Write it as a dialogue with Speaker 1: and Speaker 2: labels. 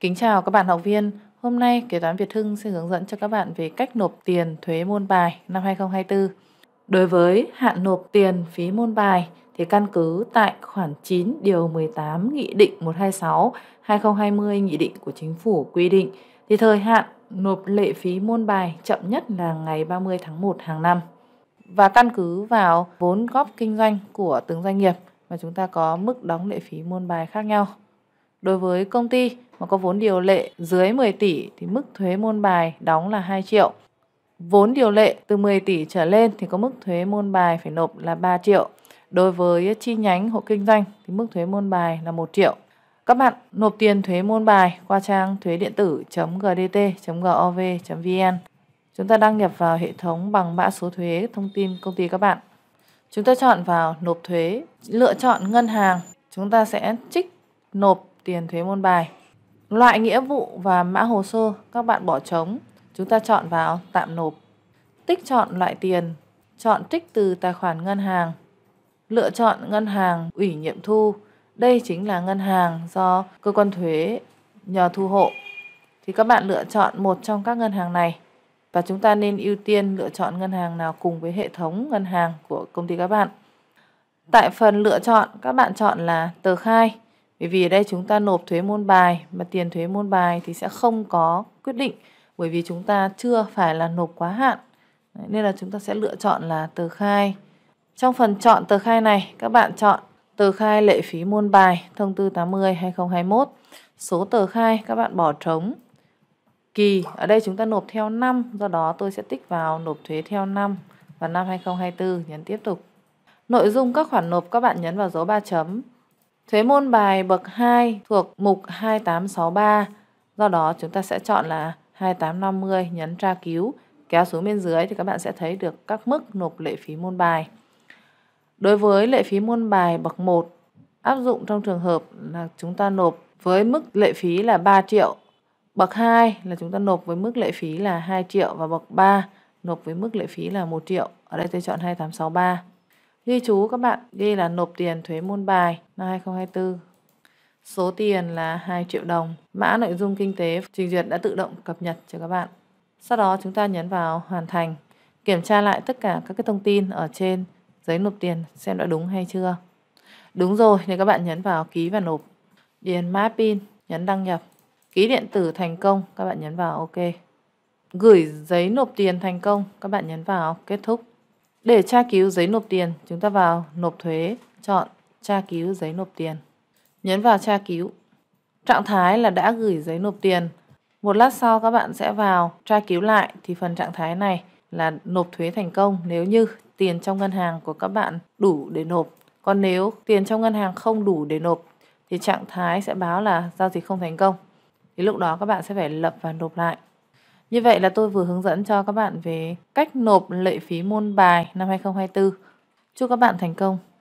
Speaker 1: Kính chào các bạn học viên. Hôm nay kế toán Việt Hưng sẽ hướng dẫn cho các bạn về cách nộp tiền thuế môn bài năm 2024. Đối với hạn nộp tiền phí môn bài thì căn cứ tại khoản 9 điều 18 Nghị định 126 2020 Nghị định của Chính phủ quy định thì thời hạn nộp lệ phí môn bài chậm nhất là ngày 30 tháng 1 hàng năm. Và căn cứ vào vốn góp kinh doanh của từng doanh nghiệp mà chúng ta có mức đóng lệ phí môn bài khác nhau. Đối với công ty mà có vốn điều lệ dưới 10 tỷ thì mức thuế môn bài đóng là 2 triệu. Vốn điều lệ từ 10 tỷ trở lên thì có mức thuế môn bài phải nộp là 3 triệu. Đối với chi nhánh hộ kinh doanh thì mức thuế môn bài là 1 triệu. Các bạn nộp tiền thuế môn bài qua trang thuế điện tử.gdt.gov.vn. Chúng ta đăng nhập vào hệ thống bằng mã số thuế thông tin công ty các bạn. Chúng ta chọn vào nộp thuế, lựa chọn ngân hàng. Chúng ta sẽ trích nộp tiền thuế môn bài. Loại nghĩa vụ và mã hồ sơ các bạn bỏ trống, chúng ta chọn vào tạm nộp. Tích chọn loại tiền, chọn trích từ tài khoản ngân hàng. Lựa chọn ngân hàng ủy nhiệm thu, đây chính là ngân hàng do cơ quan thuế nhờ thu hộ. Thì các bạn lựa chọn một trong các ngân hàng này và chúng ta nên ưu tiên lựa chọn ngân hàng nào cùng với hệ thống ngân hàng của công ty các bạn. Tại phần lựa chọn, các bạn chọn là tờ khai. Bởi vì ở đây chúng ta nộp thuế môn bài mà tiền thuế môn bài thì sẽ không có quyết định bởi vì chúng ta chưa phải là nộp quá hạn. nên là chúng ta sẽ lựa chọn là tờ khai. Trong phần chọn tờ khai này, các bạn chọn tờ khai lệ phí môn bài thông tư 80-2021. Số tờ khai các bạn bỏ trống. Kỳ, ở đây chúng ta nộp theo năm, do đó tôi sẽ tích vào nộp thuế theo năm và năm 2024, nhấn tiếp tục. Nội dung các khoản nộp các bạn nhấn vào dấu 3 chấm Thuế môn bài bậc 2 thuộc mục 2863. Do đó chúng ta sẽ chọn là 2850 nhấn tra cứu. Kéo xuống bên dưới thì các bạn sẽ thấy được các mức nộp lệ phí môn bài. Đối với lệ phí môn bài bậc 1 áp dụng trong trường hợp là chúng ta nộp với mức lệ phí là 3 triệu. Bậc 2 là chúng ta nộp với mức lệ phí là 2 triệu và bậc 3 nộp với mức lệ phí là 1 triệu. Ở đây tôi chọn 2863. Ghi chú các bạn, ghi là nộp tiền thuế môn bài năm 2024. Số tiền là 2 triệu đồng. Mã nội dung kinh tế trình duyệt đã tự động cập nhật cho các bạn. Sau đó chúng ta nhấn vào hoàn thành. Kiểm tra lại tất cả các cái thông tin ở trên giấy nộp tiền xem đã đúng hay chưa. Đúng rồi thì các bạn nhấn vào ký và nộp. Điền mã PIN, nhấn đăng nhập. Ký điện tử thành công, các bạn nhấn vào OK. Gửi giấy nộp tiền thành công, các bạn nhấn vào kết thúc. Để tra cứu giấy nộp tiền, chúng ta vào nộp thuế, chọn tra cứu giấy nộp tiền. Nhấn vào tra cứu. Trạng thái là đã gửi giấy nộp tiền. Một lát sau các bạn sẽ vào tra cứu lại thì phần trạng thái này là nộp thuế thành công nếu như tiền trong ngân hàng của các bạn đủ để nộp. Còn nếu tiền trong ngân hàng không đủ để nộp thì trạng thái sẽ báo là giao dịch không thành công. Thì lúc đó các bạn sẽ phải lập và nộp lại. Như vậy là tôi vừa hướng dẫn cho các bạn về cách nộp lệ phí môn bài năm 2024. Chúc các bạn thành công!